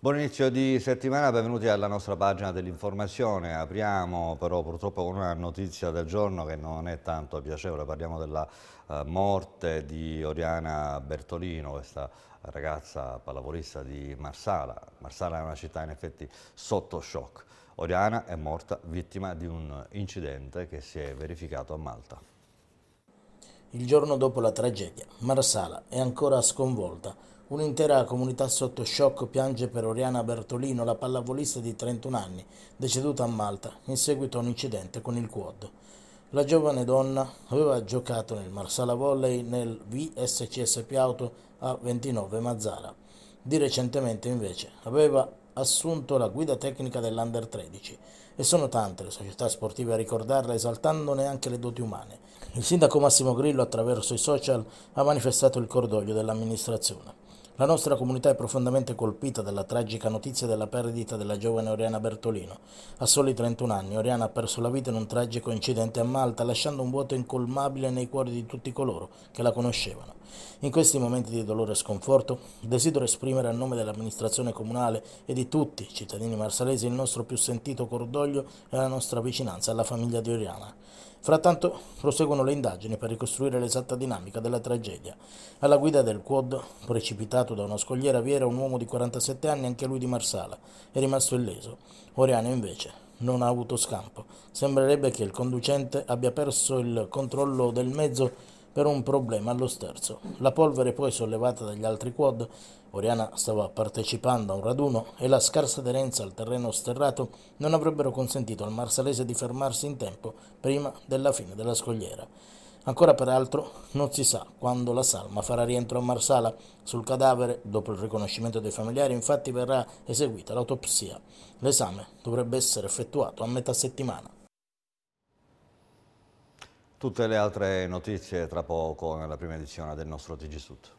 Buon inizio di settimana, benvenuti alla nostra pagina dell'informazione. Apriamo però purtroppo con una notizia del giorno che non è tanto piacevole, parliamo della eh, morte di Oriana Bertolino, questa ragazza pallavolista di Marsala. Marsala è una città in effetti sotto shock. Oriana è morta vittima di un incidente che si è verificato a Malta. Il giorno dopo la tragedia, Marsala è ancora sconvolta Un'intera comunità sotto shock piange per Oriana Bertolino, la pallavolista di 31 anni, deceduta a Malta in seguito a un incidente con il quad. La giovane donna aveva giocato nel Marsala Volley nel VSCS Piauto a 29 Mazzara. Di recentemente invece aveva assunto la guida tecnica dell'Under 13 e sono tante le società sportive a ricordarla esaltandone anche le doti umane. Il sindaco Massimo Grillo attraverso i social ha manifestato il cordoglio dell'amministrazione. La nostra comunità è profondamente colpita dalla tragica notizia della perdita della giovane Oriana Bertolino. A soli 31 anni, Oriana ha perso la vita in un tragico incidente a Malta, lasciando un vuoto incolmabile nei cuori di tutti coloro che la conoscevano. In questi momenti di dolore e sconforto, desidero esprimere a nome dell'amministrazione comunale e di tutti i cittadini marsalesi il nostro più sentito cordoglio e la nostra vicinanza alla famiglia di Oriana. Frattanto proseguono le indagini per ricostruire l'esatta dinamica della tragedia. Alla guida del quad precipitato da una scogliera vi era un uomo di 47 anni, anche lui di Marsala, è rimasto illeso. Oriano invece non ha avuto scampo. Sembrerebbe che il conducente abbia perso il controllo del mezzo per un problema allo sterzo. La polvere poi sollevata dagli altri quad Oriana stava partecipando a un raduno e la scarsa aderenza al terreno sterrato non avrebbero consentito al marsalese di fermarsi in tempo prima della fine della scogliera. Ancora peraltro non si sa quando la salma farà rientro a Marsala. Sul cadavere, dopo il riconoscimento dei familiari, infatti verrà eseguita l'autopsia. L'esame dovrebbe essere effettuato a metà settimana. Tutte le altre notizie tra poco nella prima edizione del nostro TG Sud.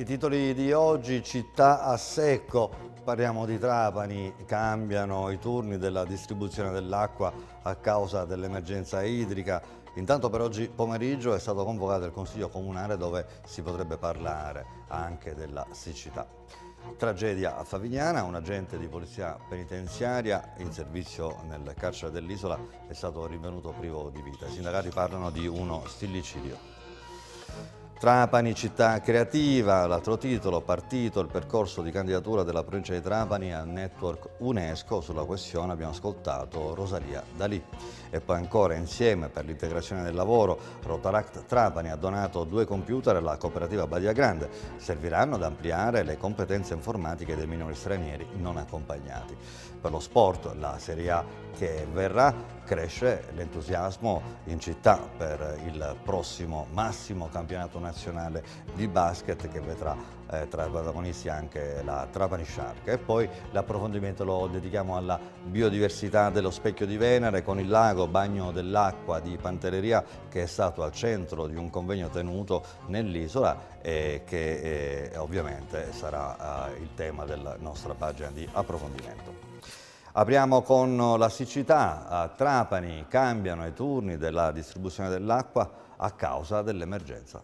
I titoli di oggi, città a secco, parliamo di Trapani, cambiano i turni della distribuzione dell'acqua a causa dell'emergenza idrica. Intanto per oggi pomeriggio è stato convocato il Consiglio Comunale dove si potrebbe parlare anche della siccità. Tragedia a Favignana, un agente di polizia penitenziaria in servizio nel carcere dell'isola è stato rinvenuto privo di vita. I sindacati parlano di uno stillicidio. Trapani città creativa, l'altro titolo, partito il percorso di candidatura della provincia di Trapani al network UNESCO, sulla questione abbiamo ascoltato Rosalia Dalì. E poi ancora insieme per l'integrazione del lavoro, Rotaract Trapani ha donato due computer alla cooperativa Badia Grande, serviranno ad ampliare le competenze informatiche dei minori stranieri non accompagnati. Per lo sport, la Serie A che verrà cresce l'entusiasmo in città per il prossimo massimo campionato nazionale di basket che vedrà eh, tra i protagonisti anche la Trapani Shark e poi l'approfondimento lo dedichiamo alla biodiversità dello specchio di Venere con il lago Bagno dell'Acqua di Pantelleria che è stato al centro di un convegno tenuto nell'isola e che eh, ovviamente sarà eh, il tema della nostra pagina di approfondimento. Apriamo con la siccità, a Trapani cambiano i turni della distribuzione dell'acqua a causa dell'emergenza.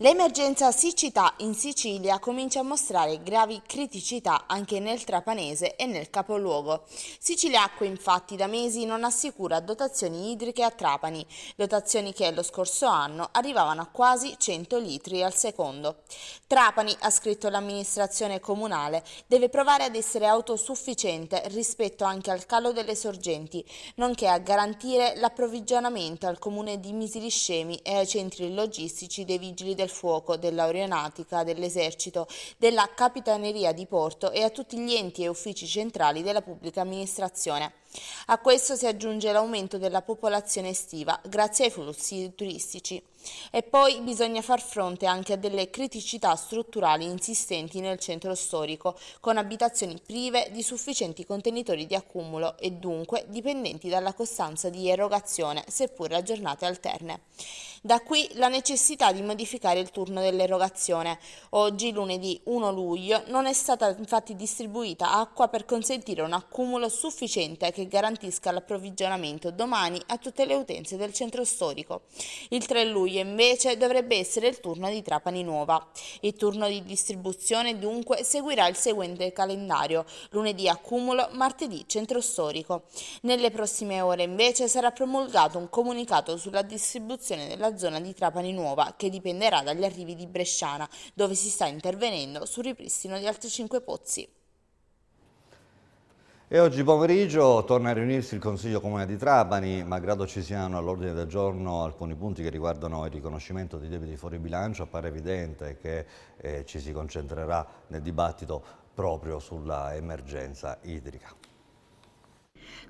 L'emergenza siccità in Sicilia comincia a mostrare gravi criticità anche nel Trapanese e nel capoluogo. Siciliacque infatti da mesi non assicura dotazioni idriche a Trapani, dotazioni che lo scorso anno arrivavano a quasi 100 litri al secondo. Trapani, ha scritto l'amministrazione comunale, deve provare ad essere autosufficiente rispetto anche al calo delle sorgenti, nonché a garantire l'approvvigionamento al comune di Misiliscemi e ai centri logistici dei vigili del del fuoco, dell'aeronautica, dell'esercito, della capitaneria di porto e a tutti gli enti e uffici centrali della pubblica amministrazione. A questo si aggiunge l'aumento della popolazione estiva grazie ai flussi turistici. E poi bisogna far fronte anche a delle criticità strutturali insistenti nel centro storico, con abitazioni prive di sufficienti contenitori di accumulo e dunque dipendenti dalla costanza di erogazione, seppur a giornate alterne. Da qui la necessità di modificare il turno dell'erogazione. Oggi, lunedì 1 luglio, non è stata infatti distribuita acqua per consentire un accumulo sufficiente che garantisca l'approvvigionamento domani a tutte le utenze del centro storico. Il 3 luglio luglio invece dovrebbe essere il turno di Trapani Nuova. Il turno di distribuzione dunque seguirà il seguente calendario, lunedì accumulo, martedì centro storico. Nelle prossime ore invece sarà promulgato un comunicato sulla distribuzione della zona di Trapani Nuova che dipenderà dagli arrivi di Bresciana, dove si sta intervenendo sul ripristino di altri 5 pozzi. E oggi pomeriggio torna a riunirsi il Consiglio Comune di Trapani, malgrado ci siano all'ordine del giorno alcuni punti che riguardano il riconoscimento di debiti fuori bilancio, appare evidente che eh, ci si concentrerà nel dibattito proprio sulla emergenza idrica.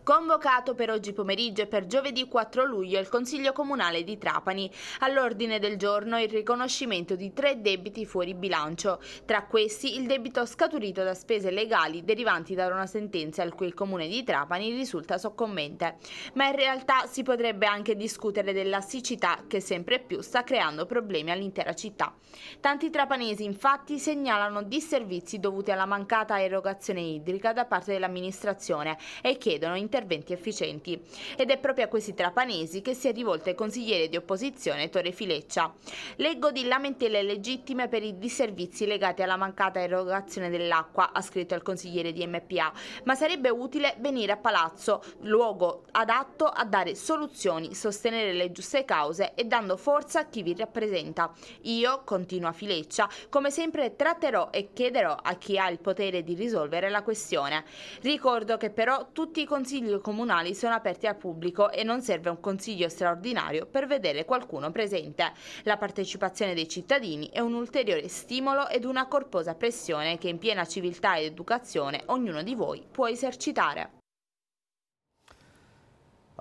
Convocato per oggi pomeriggio e per giovedì 4 luglio il Consiglio Comunale di Trapani. All'ordine del giorno il riconoscimento di tre debiti fuori bilancio, tra questi il debito scaturito da spese legali derivanti da una sentenza al cui il Comune di Trapani risulta soccombente. Ma in realtà si potrebbe anche discutere della siccità che sempre più sta creando problemi all'intera città. Tanti trapanesi infatti segnalano disservizi dovuti alla mancata erogazione idrica da parte dell'amministrazione e chiedono in interventi efficienti. Ed è proprio a questi trapanesi che si è rivolto il consigliere di opposizione Torre Fileccia. Leggo di lamentele legittime per i disservizi legati alla mancata erogazione dell'acqua, ha scritto il consigliere di MPA, ma sarebbe utile venire a Palazzo, luogo adatto a dare soluzioni, sostenere le giuste cause e dando forza a chi vi rappresenta. Io, continua Fileccia, come sempre tratterò e chiederò a chi ha il potere di risolvere la questione. Ricordo che però tutti i consiglieri consigli comunali sono aperti al pubblico e non serve un consiglio straordinario per vedere qualcuno presente. La partecipazione dei cittadini è un ulteriore stimolo ed una corposa pressione che in piena civiltà ed educazione ognuno di voi può esercitare.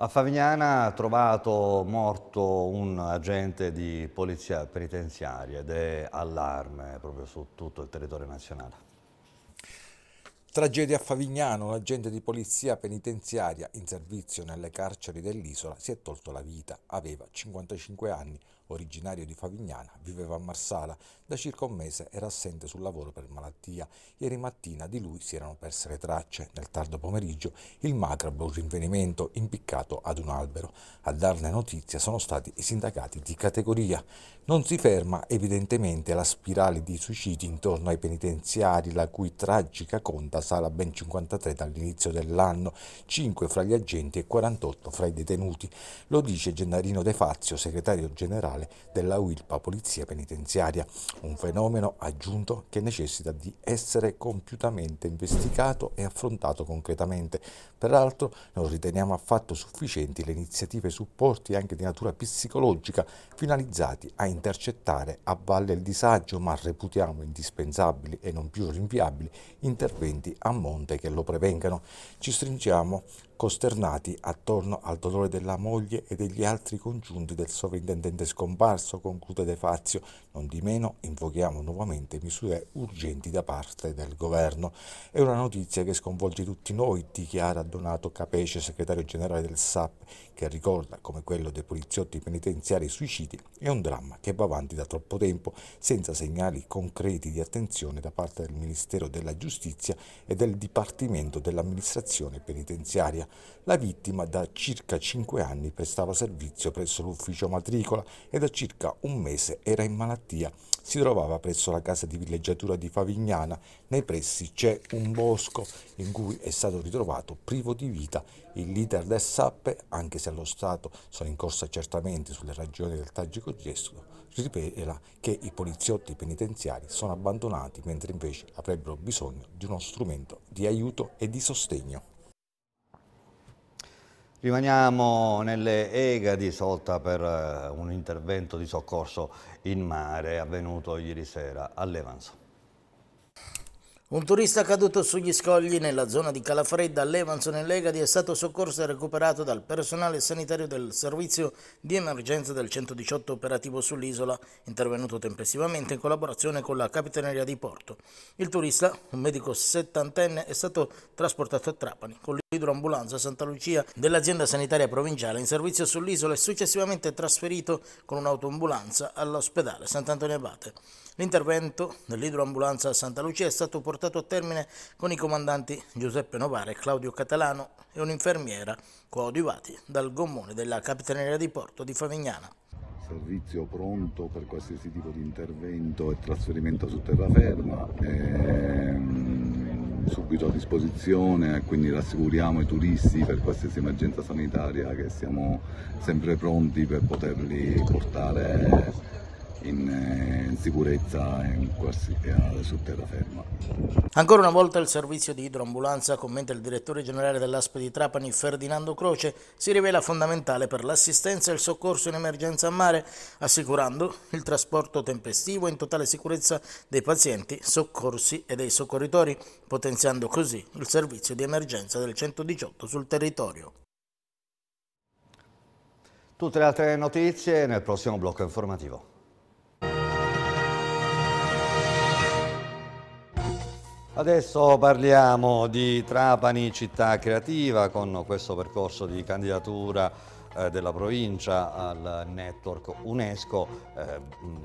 A Favignana ha trovato morto un agente di polizia penitenziaria ed è allarme proprio su tutto il territorio nazionale. Tragedia a Favignano, un agente di polizia penitenziaria in servizio nelle carceri dell'isola si è tolto la vita. Aveva 55 anni, originario di Favignana, viveva a Marsala, da circa un mese era assente sul lavoro per malattia. Ieri mattina di lui si erano perse le tracce. Nel tardo pomeriggio il un rinvenimento impiccato ad un albero. A darne notizia sono stati i sindacati di categoria. Non si ferma evidentemente la spirale di suicidi intorno ai penitenziari, la cui tragica conta sala ben 53 dall'inizio dell'anno, 5 fra gli agenti e 48 fra i detenuti. Lo dice Gennarino De Fazio, segretario generale della UILPA Polizia Penitenziaria un fenomeno aggiunto che necessita di essere compiutamente investigato e affrontato concretamente. Peraltro non riteniamo affatto sufficienti le iniziative e supporti anche di natura psicologica finalizzati a intercettare a valle il disagio, ma reputiamo indispensabili e non più rinviabili interventi a monte che lo prevengano. Ci stringiamo costernati attorno al dolore della moglie e degli altri congiunti del sovrintendente scomparso, conclude De Fazio. Non di meno invochiamo nuovamente misure urgenti da parte del governo. È una notizia che sconvolge tutti noi, dichiara Donato Capece, segretario generale del SAP, che ricorda come quello dei poliziotti penitenziari suicidi è un dramma che va avanti da troppo tempo, senza segnali concreti di attenzione da parte del Ministero della Giustizia e del Dipartimento dell'amministrazione penitenziaria. La vittima da circa 5 anni prestava servizio presso l'ufficio matricola e da circa un mese era in malattia. Si trovava presso la casa di villeggiatura di Favignana, nei pressi c'è un bosco in cui è stato ritrovato privo di vita. Il leader del SAP, anche se allo Stato sono in corso accertamenti sulle ragioni del tragico gesto, rivela che i poliziotti penitenziari sono abbandonati mentre invece avrebbero bisogno di uno strumento di aiuto e di sostegno. Rimaniamo nelle Egadi, sorta per eh, un intervento di soccorso in mare avvenuto ieri sera a Levanzo. Un turista caduto sugli scogli nella zona di Calafredda Levanson e Legadi è stato soccorso e recuperato dal personale sanitario del servizio di emergenza del 118 operativo sull'isola, intervenuto tempestivamente in collaborazione con la Capitaneria di Porto. Il turista, un medico settantenne, è stato trasportato a Trapani con l'idroambulanza Santa Lucia dell'azienda sanitaria provinciale in servizio sull'isola e successivamente trasferito con un'autoambulanza all'ospedale Sant'Antonio Abate. L'intervento dell'idroambulanza a Santa Lucia è stato portato a termine con i comandanti Giuseppe Novare, Claudio Catalano e un'infermiera coadiuvati dal gommone della Capitaneria di Porto di Favignana servizio pronto per qualsiasi tipo di intervento e trasferimento su terraferma, ehm, subito a disposizione, quindi rassicuriamo i turisti per qualsiasi emergenza sanitaria che siamo sempre pronti per poterli portare in, eh, in sicurezza in qualsi, eh, su terraferma. Ancora una volta il servizio di idroambulanza, commenta il direttore generale dell'ASP di Trapani Ferdinando Croce, si rivela fondamentale per l'assistenza e il soccorso in emergenza a mare, assicurando il trasporto tempestivo in totale sicurezza dei pazienti, soccorsi e dei soccorritori, potenziando così il servizio di emergenza del 118 sul territorio. Tutte le altre notizie nel prossimo blocco informativo. Adesso parliamo di Trapani città creativa con questo percorso di candidatura eh, della provincia al network UNESCO, eh,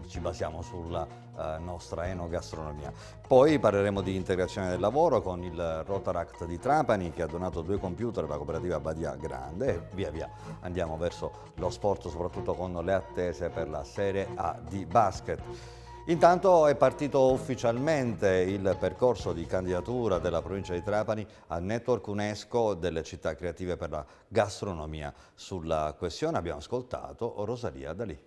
ci basiamo sulla eh, nostra enogastronomia. Poi parleremo di integrazione del lavoro con il Rotaract di Trapani che ha donato due computer alla cooperativa Badia Grande e via via andiamo verso lo sport soprattutto con le attese per la Serie A di basket. Intanto è partito ufficialmente il percorso di candidatura della provincia di Trapani al network UNESCO delle città creative per la gastronomia. Sulla questione abbiamo ascoltato Rosalia Dalì.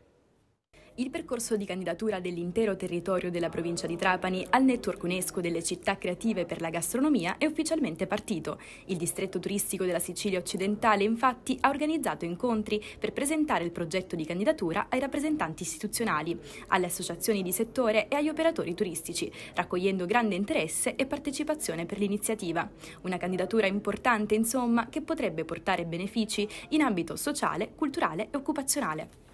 Il percorso di candidatura dell'intero territorio della provincia di Trapani al network UNESCO delle città creative per la gastronomia è ufficialmente partito. Il distretto turistico della Sicilia occidentale infatti ha organizzato incontri per presentare il progetto di candidatura ai rappresentanti istituzionali, alle associazioni di settore e agli operatori turistici, raccogliendo grande interesse e partecipazione per l'iniziativa. Una candidatura importante insomma che potrebbe portare benefici in ambito sociale, culturale e occupazionale.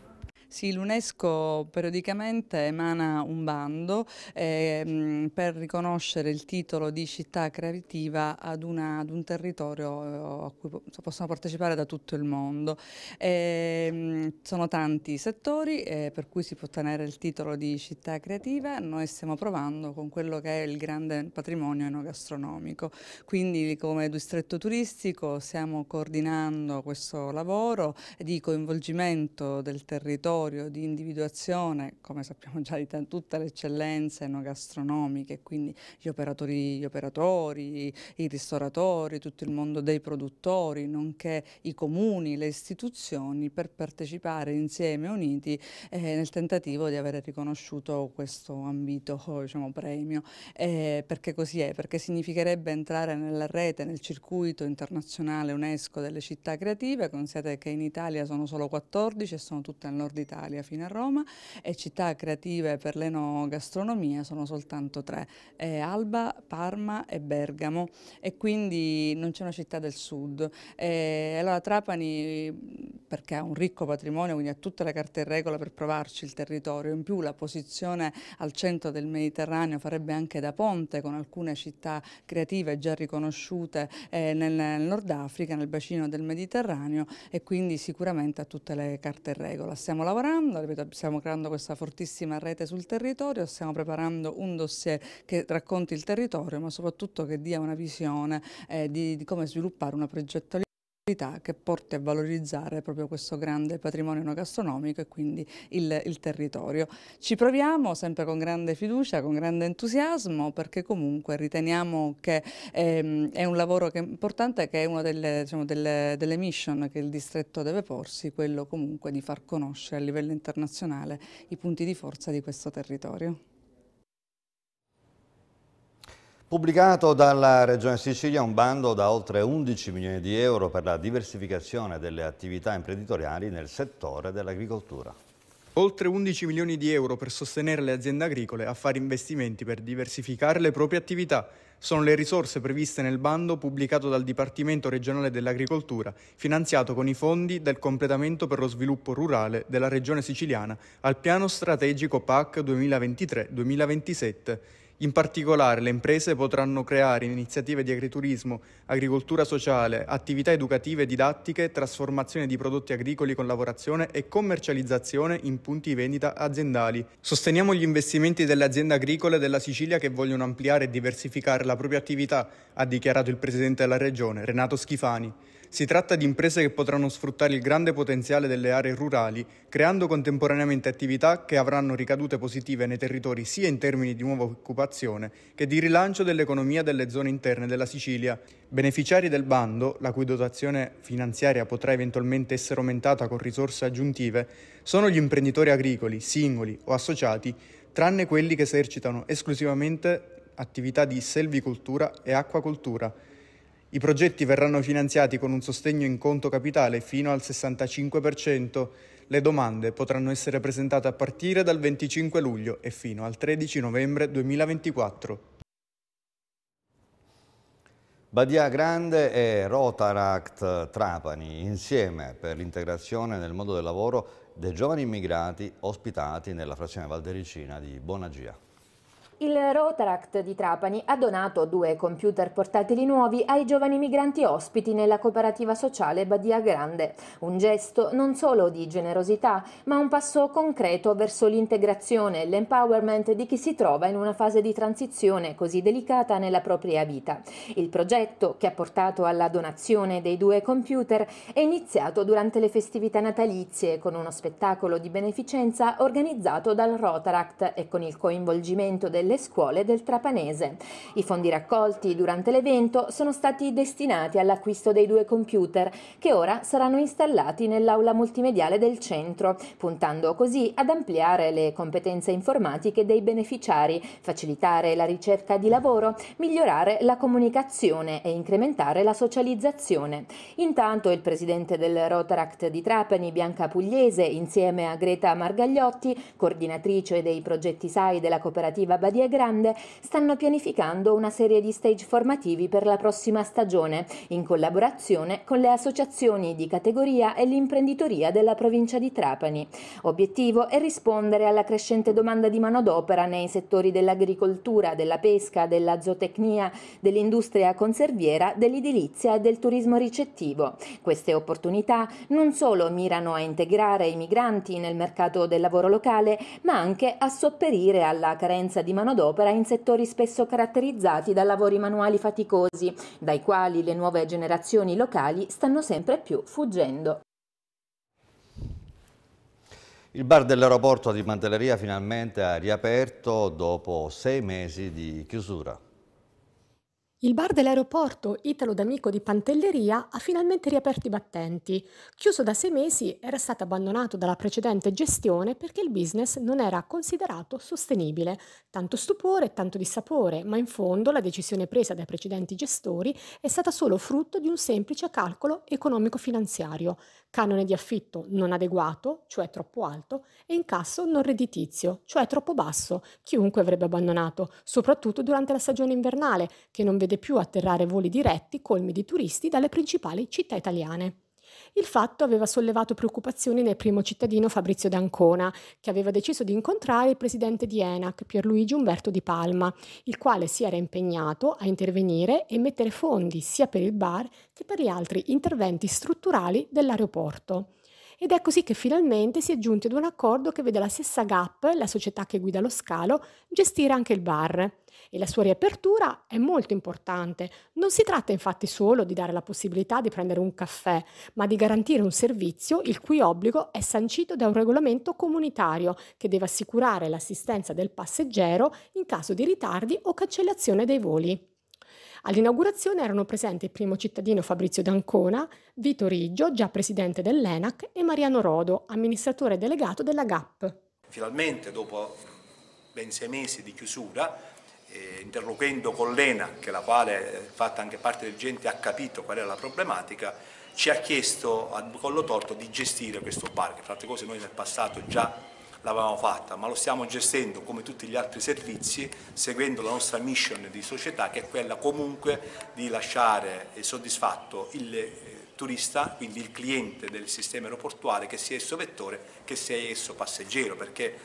Sì, l'UNESCO periodicamente emana un bando eh, per riconoscere il titolo di città creativa ad, una, ad un territorio eh, a cui possono partecipare da tutto il mondo. Eh, sono tanti i settori eh, per cui si può ottenere il titolo di città creativa, noi stiamo provando con quello che è il grande patrimonio enogastronomico, quindi come distretto turistico stiamo coordinando questo lavoro di coinvolgimento del territorio laboratorio di individuazione, come sappiamo già, di tutte le eccellenze no, gastronomiche, quindi gli operatori, gli operatori, i ristoratori, tutto il mondo dei produttori, nonché i comuni, le istituzioni, per partecipare insieme, uniti, eh, nel tentativo di avere riconosciuto questo ambito diciamo, premio. Eh, perché così è? Perché significherebbe entrare nella rete, nel circuito internazionale UNESCO delle città creative, considerate che in Italia sono solo 14 e sono tutte al nord Italia Italia fino a Roma e città creative per l'enogastronomia sono soltanto tre, eh, Alba, Parma e Bergamo e quindi non c'è una città del sud. Eh, allora Trapani perché ha un ricco patrimonio, quindi ha tutte le carte in regola per provarci il territorio. In più la posizione al centro del Mediterraneo farebbe anche da ponte con alcune città creative già riconosciute eh, nel, nel Nord Africa, nel bacino del Mediterraneo e quindi sicuramente ha tutte le carte in regola. Stiamo lavorando, ripeto, stiamo creando questa fortissima rete sul territorio, stiamo preparando un dossier che racconti il territorio ma soprattutto che dia una visione eh, di, di come sviluppare una progettualità che porti a valorizzare proprio questo grande patrimonio gastronomico e quindi il, il, territorio. Ci proviamo sempre con grande fiducia, con grande entusiasmo perché comunque riteniamo che ehm, è un lavoro che è importante che è una delle, diciamo, delle, delle, mission che il distretto deve porsi, quello comunque di far conoscere a livello internazionale i punti di forza di questo territorio. Pubblicato dalla Regione Sicilia un bando da oltre 11 milioni di euro per la diversificazione delle attività imprenditoriali nel settore dell'agricoltura. Oltre 11 milioni di euro per sostenere le aziende agricole a fare investimenti per diversificare le proprie attività sono le risorse previste nel bando pubblicato dal Dipartimento regionale dell'agricoltura, finanziato con i fondi del completamento per lo sviluppo rurale della Regione siciliana al piano strategico PAC 2023-2027 in particolare le imprese potranno creare iniziative di agriturismo, agricoltura sociale, attività educative e didattiche, trasformazione di prodotti agricoli con lavorazione e commercializzazione in punti vendita aziendali. Sosteniamo gli investimenti delle aziende agricole della Sicilia che vogliono ampliare e diversificare la propria attività, ha dichiarato il Presidente della Regione, Renato Schifani. Si tratta di imprese che potranno sfruttare il grande potenziale delle aree rurali, creando contemporaneamente attività che avranno ricadute positive nei territori sia in termini di nuova occupazione che di rilancio dell'economia delle zone interne della Sicilia. Beneficiari del bando, la cui dotazione finanziaria potrà eventualmente essere aumentata con risorse aggiuntive, sono gli imprenditori agricoli, singoli o associati, tranne quelli che esercitano esclusivamente attività di selvicoltura e acquacoltura i progetti verranno finanziati con un sostegno in conto capitale fino al 65%. Le domande potranno essere presentate a partire dal 25 luglio e fino al 13 novembre 2024. Badia Grande e Rotaract Trapani insieme per l'integrazione nel mondo del lavoro dei giovani immigrati ospitati nella frazione Valdericina di Bonagia. Il Rotaract di Trapani ha donato due computer portatili nuovi ai giovani migranti ospiti nella cooperativa sociale Badia Grande. Un gesto non solo di generosità, ma un passo concreto verso l'integrazione e l'empowerment di chi si trova in una fase di transizione così delicata nella propria vita. Il progetto, che ha portato alla donazione dei due computer, è iniziato durante le festività natalizie con uno spettacolo di beneficenza organizzato dal Rotaract e con il coinvolgimento delle delle scuole del Trapanese. I fondi raccolti durante l'evento sono stati destinati all'acquisto dei due computer che ora saranno installati nell'aula multimediale del centro, puntando così ad ampliare le competenze informatiche dei beneficiari, facilitare la ricerca di lavoro, migliorare la comunicazione e incrementare la socializzazione. Intanto il presidente del Rotaract di Trapani, Bianca Pugliese, insieme a Greta Margagliotti, coordinatrice dei progetti SAI della cooperativa Badia Italia Grande stanno pianificando una serie di stage formativi per la prossima stagione, in collaborazione con le associazioni di categoria e l'imprenditoria della provincia di Trapani. Obiettivo è rispondere alla crescente domanda di manodopera nei settori dell'agricoltura, della pesca, della zootecnia, dell'industria conserviera, dell'edilizia e del turismo ricettivo. Queste opportunità non solo mirano a integrare i migranti nel mercato del lavoro locale, ma anche a sopperire alla carenza di manodopera manodopera in settori spesso caratterizzati da lavori manuali faticosi, dai quali le nuove generazioni locali stanno sempre più fuggendo. Il bar dell'aeroporto di Mantelleria finalmente ha riaperto dopo sei mesi di chiusura. Il bar dell'aeroporto Italo D'Amico di Pantelleria ha finalmente riaperto i battenti. Chiuso da sei mesi, era stato abbandonato dalla precedente gestione perché il business non era considerato sostenibile. Tanto stupore, tanto dissapore, ma in fondo la decisione presa dai precedenti gestori è stata solo frutto di un semplice calcolo economico-finanziario. Canone di affitto non adeguato, cioè troppo alto, e incasso non redditizio, cioè troppo basso. Chiunque avrebbe abbandonato, soprattutto durante la stagione invernale, che non vedeva vede più atterrare voli diretti colmi di turisti dalle principali città italiane. Il fatto aveva sollevato preoccupazioni nel primo cittadino Fabrizio D'Ancona, che aveva deciso di incontrare il presidente di ENAC, Pierluigi Umberto Di Palma, il quale si era impegnato a intervenire e mettere fondi sia per il bar che per gli altri interventi strutturali dell'aeroporto. Ed è così che finalmente si è giunti ad un accordo che vede la stessa GAP, la società che guida lo scalo, gestire anche il bar e la sua riapertura è molto importante. Non si tratta infatti solo di dare la possibilità di prendere un caffè, ma di garantire un servizio il cui obbligo è sancito da un regolamento comunitario che deve assicurare l'assistenza del passeggero in caso di ritardi o cancellazione dei voli. All'inaugurazione erano presenti il primo cittadino Fabrizio D'Ancona, Vito Riggio, già presidente dell'ENAC, e Mariano Rodo, amministratore delegato della GAP. Finalmente, dopo ben sei mesi di chiusura, eh, interloquendo con l'ENA, che la quale fatta anche parte del gente, ha capito qual era la problematica, ci ha chiesto a collo torto di gestire questo parco. che fra altre cose noi nel passato già l'avevamo fatta, ma lo stiamo gestendo come tutti gli altri servizi, seguendo la nostra mission di società che è quella comunque di lasciare soddisfatto il eh, turista, quindi il cliente del sistema aeroportuale, che sia esso vettore, che sia esso passeggero, perché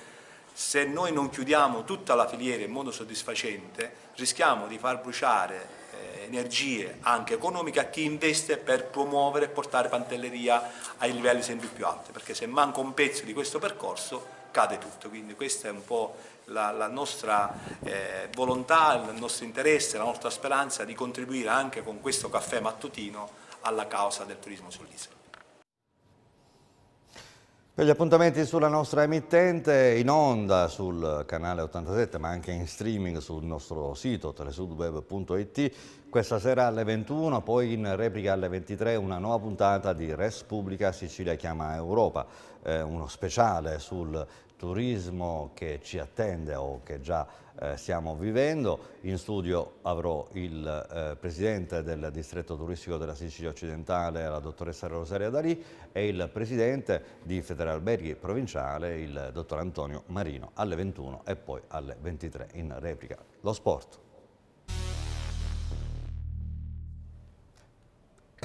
se noi non chiudiamo tutta la filiera in modo soddisfacente rischiamo di far bruciare eh, energie anche economiche a chi investe per promuovere e portare Pantelleria ai livelli sempre più alti, perché se manca un pezzo di questo percorso cade tutto, quindi questa è un po' la, la nostra eh, volontà, il nostro interesse, la nostra speranza di contribuire anche con questo caffè mattutino alla causa del turismo sull'isola. Per gli appuntamenti sulla nostra emittente, in onda sul canale 87, ma anche in streaming sul nostro sito telesudweb.it, questa sera alle 21, poi in replica alle 23, una nuova puntata di Res Pubblica Sicilia Chiama Europa, eh, uno speciale sul turismo che ci attende o che già eh, stiamo vivendo. In studio avrò il eh, presidente del distretto turistico della Sicilia occidentale, la dottoressa Rosaria Dalì, e il presidente di Federalberghi provinciale, il dottor Antonio Marino, alle 21 e poi alle 23 in replica. Lo sport.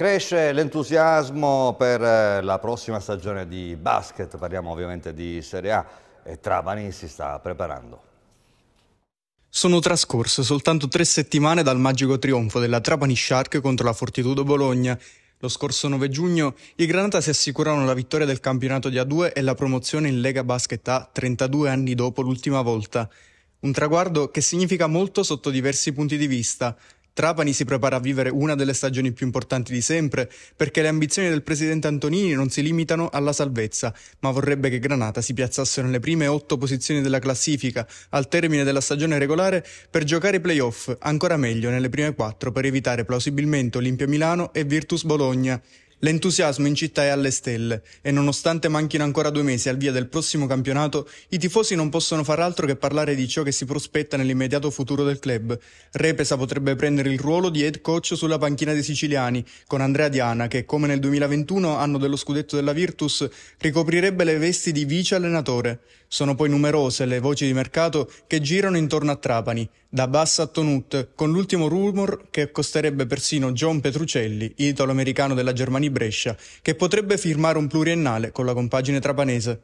Cresce l'entusiasmo per eh, la prossima stagione di basket, parliamo ovviamente di Serie A e Trapani si sta preparando. Sono trascorse soltanto tre settimane dal magico trionfo della Trapani Shark contro la Fortitudo Bologna. Lo scorso 9 giugno i Granata si assicurarono la vittoria del campionato di A2 e la promozione in Lega Basket A 32 anni dopo l'ultima volta. Un traguardo che significa molto sotto diversi punti di vista, Trapani si prepara a vivere una delle stagioni più importanti di sempre perché le ambizioni del presidente Antonini non si limitano alla salvezza, ma vorrebbe che Granata si piazzasse nelle prime otto posizioni della classifica al termine della stagione regolare per giocare i playoff, ancora meglio nelle prime quattro per evitare plausibilmente Olimpia Milano e Virtus Bologna. L'entusiasmo in città è alle stelle e nonostante manchino ancora due mesi al via del prossimo campionato, i tifosi non possono far altro che parlare di ciò che si prospetta nell'immediato futuro del club. Repesa potrebbe prendere il ruolo di head coach sulla panchina dei siciliani, con Andrea Diana che, come nel 2021, anno dello scudetto della Virtus, ricoprirebbe le vesti di vice allenatore. Sono poi numerose le voci di mercato che girano intorno a Trapani, da Bass a Tonut, con l'ultimo rumor che accosterebbe persino John Petrucelli, italo-americano della Germania Brescia, che potrebbe firmare un pluriennale con la compagine trapanese.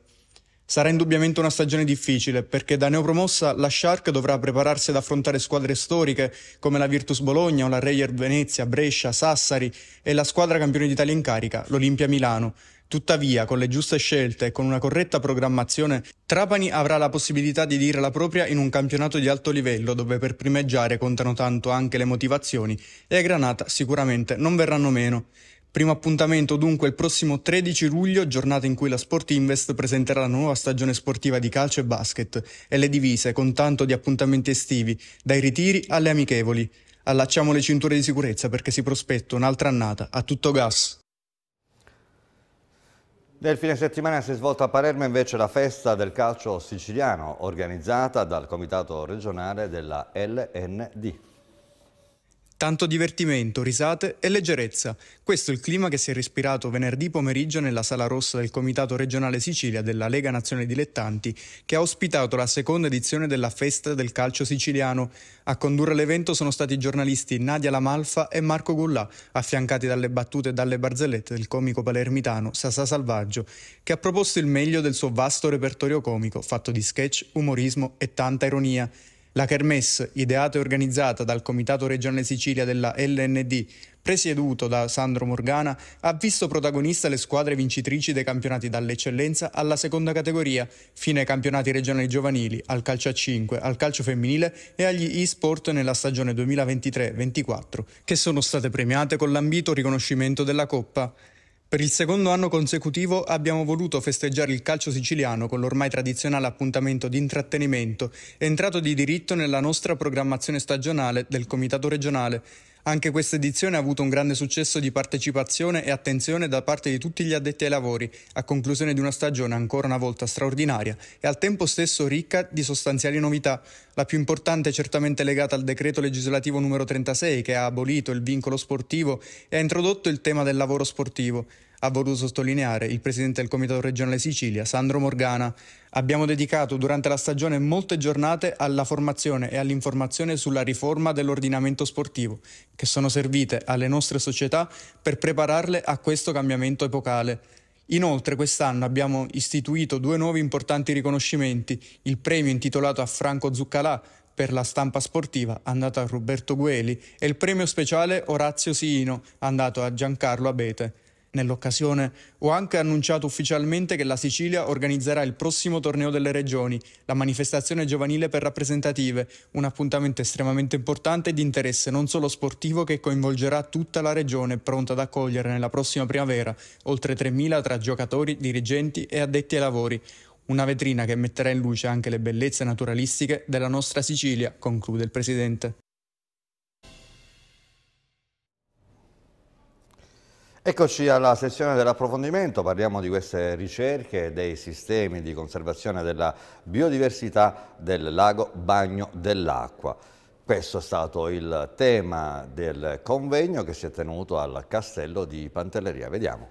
Sarà indubbiamente una stagione difficile, perché da neopromossa la Shark dovrà prepararsi ad affrontare squadre storiche come la Virtus Bologna o la Reyer Venezia, Brescia, Sassari e la squadra campione d'Italia in carica, l'Olimpia Milano, Tuttavia, con le giuste scelte e con una corretta programmazione, Trapani avrà la possibilità di dire la propria in un campionato di alto livello dove per primeggiare contano tanto anche le motivazioni e a Granata sicuramente non verranno meno. Primo appuntamento dunque il prossimo 13 luglio, giornata in cui la Sport Invest presenterà la nuova stagione sportiva di calcio e basket e le divise con tanto di appuntamenti estivi, dai ritiri alle amichevoli. Allacciamo le cinture di sicurezza perché si prospetta un'altra annata a tutto gas. Nel fine settimana si è svolta a Palermo invece la festa del calcio siciliano organizzata dal Comitato regionale della LND. Tanto divertimento, risate e leggerezza. Questo è il clima che si è respirato venerdì pomeriggio nella Sala Rossa del Comitato Regionale Sicilia della Lega Nazionale Dilettanti, che ha ospitato la seconda edizione della Festa del Calcio Siciliano. A condurre l'evento sono stati i giornalisti Nadia Lamalfa e Marco Gullà, affiancati dalle battute e dalle barzellette del comico palermitano Sasa Salvaggio, che ha proposto il meglio del suo vasto repertorio comico, fatto di sketch, umorismo e tanta ironia. La Kermesse, ideata e organizzata dal Comitato Regionale Sicilia della LND, presieduto da Sandro Morgana, ha visto protagonista le squadre vincitrici dei campionati dall'eccellenza alla seconda categoria, fino ai campionati regionali giovanili, al calcio a 5, al calcio femminile e agli e-sport nella stagione 2023-24, che sono state premiate con l'ambito riconoscimento della Coppa. Per il secondo anno consecutivo abbiamo voluto festeggiare il calcio siciliano con l'ormai tradizionale appuntamento di intrattenimento, entrato di diritto nella nostra programmazione stagionale del Comitato regionale. Anche questa edizione ha avuto un grande successo di partecipazione e attenzione da parte di tutti gli addetti ai lavori, a conclusione di una stagione ancora una volta straordinaria e al tempo stesso ricca di sostanziali novità. La più importante è certamente legata al decreto legislativo numero 36 che ha abolito il vincolo sportivo e ha introdotto il tema del lavoro sportivo ha voluto sottolineare il presidente del Comitato regionale Sicilia, Sandro Morgana. Abbiamo dedicato durante la stagione molte giornate alla formazione e all'informazione sulla riforma dell'ordinamento sportivo, che sono servite alle nostre società per prepararle a questo cambiamento epocale. Inoltre quest'anno abbiamo istituito due nuovi importanti riconoscimenti, il premio intitolato a Franco Zuccalà per la stampa sportiva andato a Roberto Gueli e il premio speciale Orazio Siino andato a Giancarlo Abete. Nell'occasione ho anche annunciato ufficialmente che la Sicilia organizzerà il prossimo torneo delle regioni, la manifestazione giovanile per rappresentative, un appuntamento estremamente importante e di interesse non solo sportivo che coinvolgerà tutta la regione pronta ad accogliere nella prossima primavera oltre 3.000 tra giocatori, dirigenti e addetti ai lavori. Una vetrina che metterà in luce anche le bellezze naturalistiche della nostra Sicilia, conclude il Presidente. Eccoci alla sessione dell'approfondimento, parliamo di queste ricerche dei sistemi di conservazione della biodiversità del lago Bagno dell'Acqua. Questo è stato il tema del convegno che si è tenuto al castello di Pantelleria. Vediamo.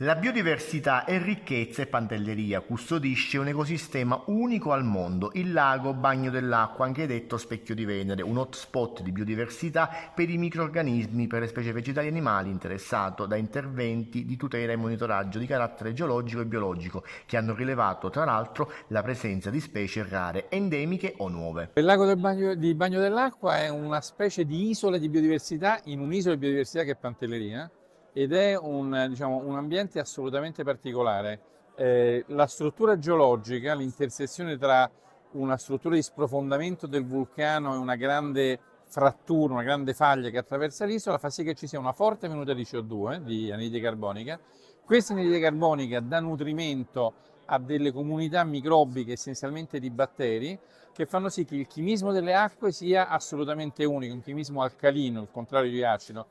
La biodiversità è ricchezza e pantelleria, custodisce un ecosistema unico al mondo, il lago Bagno dell'Acqua, anche detto Specchio di Venere, un hotspot di biodiversità per i microrganismi, per le specie vegetali e animali, interessato da interventi di tutela e monitoraggio di carattere geologico e biologico, che hanno rilevato tra l'altro la presenza di specie rare, endemiche o nuove. Il lago del bagno, di Bagno dell'Acqua è una specie di isola di biodiversità in un'isola di biodiversità che è Pantelleria ed è un, diciamo, un ambiente assolutamente particolare. Eh, la struttura geologica, l'intersezione tra una struttura di sprofondamento del vulcano e una grande frattura, una grande faglia che attraversa l'isola, fa sì che ci sia una forte venuta di CO2, eh, di anidride carbonica. Questa anidride carbonica dà nutrimento a delle comunità microbiche, essenzialmente di batteri, che fanno sì che il chimismo delle acque sia assolutamente unico, un chimismo alcalino, il contrario di acido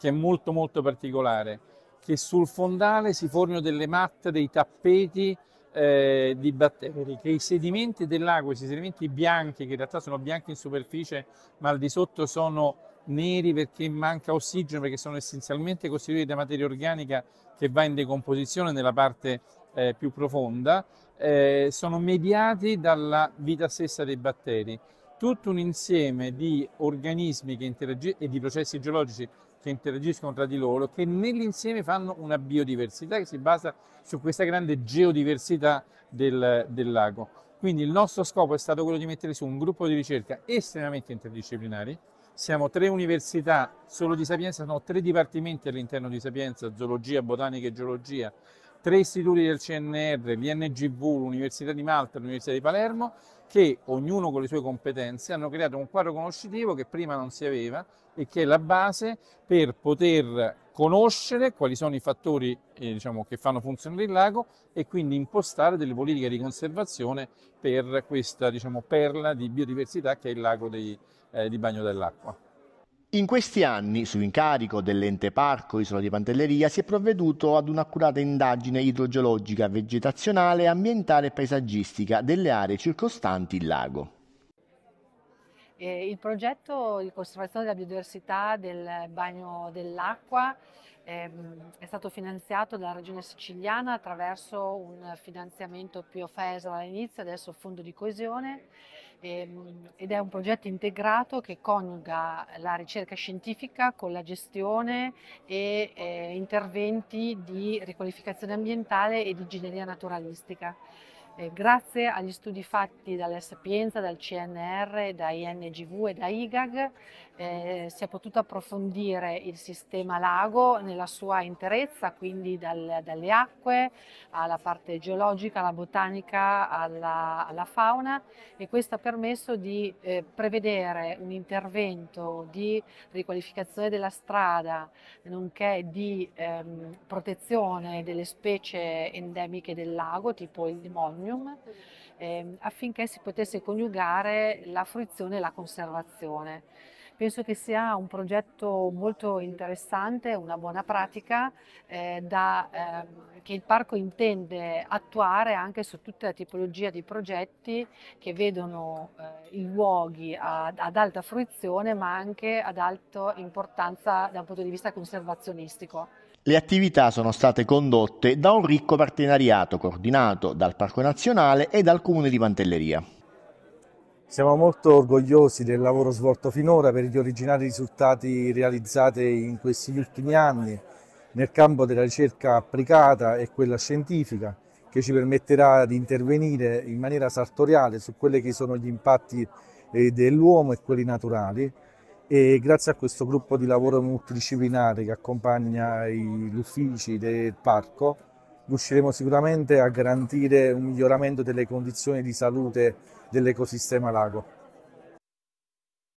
che è molto molto particolare, che sul fondale si formino delle matte, dei tappeti eh, di batteri, che i sedimenti dell'acqua, questi sedimenti bianchi, che in realtà sono bianchi in superficie, ma al di sotto sono neri perché manca ossigeno, perché sono essenzialmente costituiti da materia organica che va in decomposizione nella parte eh, più profonda, eh, sono mediati dalla vita stessa dei batteri. Tutto un insieme di organismi e di processi geologici che interagiscono tra di loro, che nell'insieme fanno una biodiversità che si basa su questa grande geodiversità del, del lago. Quindi il nostro scopo è stato quello di mettere su un gruppo di ricerca estremamente interdisciplinari, siamo tre università, solo di Sapienza sono tre dipartimenti all'interno di Sapienza, zoologia, botanica e geologia, tre istituti del CNR, l'INGV, l'Università di Malta, l'Università di Palermo che ognuno con le sue competenze hanno creato un quadro conoscitivo che prima non si aveva e che è la base per poter conoscere quali sono i fattori eh, diciamo, che fanno funzionare il lago e quindi impostare delle politiche di conservazione per questa diciamo, perla di biodiversità che è il lago dei, eh, di Bagno dell'Acqua. In questi anni, su incarico dell'ente parco Isola di Pantelleria, si è provveduto ad un'accurata indagine idrogeologica, vegetazionale, ambientale e paesaggistica delle aree circostanti il lago. Eh, il progetto di conservazione della biodiversità del bagno dell'acqua ehm, è stato finanziato dalla Regione Siciliana attraverso un finanziamento più FESR all'inizio, adesso Fondo di Coesione Ehm, ed è un progetto integrato che coniuga la ricerca scientifica con la gestione e eh, interventi di riqualificazione ambientale e di ingegneria naturalistica. Eh, grazie agli studi fatti dalla Sapienza, dal CNR, da INGV e da IGAG eh, si è potuto approfondire il sistema lago nella sua interezza, quindi dal, dalle acque alla parte geologica, alla botanica, alla, alla fauna e questo ha permesso di eh, prevedere un intervento di riqualificazione della strada, nonché di ehm, protezione delle specie endemiche del lago, tipo il demonio, aquarium eh, affinché si potesse coniugare la fruizione e la conservazione. Penso che sia un progetto molto interessante, una buona pratica eh, da, eh, che il parco intende attuare anche su tutta la tipologia di progetti che vedono eh, i luoghi ad, ad alta fruizione ma anche ad alta importanza da un punto di vista conservazionistico. Le attività sono state condotte da un ricco partenariato coordinato dal Parco Nazionale e dal Comune di Pantelleria. Siamo molto orgogliosi del lavoro svolto finora per gli originali risultati realizzati in questi ultimi anni nel campo della ricerca applicata e quella scientifica che ci permetterà di intervenire in maniera sartoriale su quelli che sono gli impatti eh, dell'uomo e quelli naturali e grazie a questo gruppo di lavoro multidisciplinare che accompagna gli uffici del parco riusciremo sicuramente a garantire un miglioramento delle condizioni di salute dell'ecosistema lago.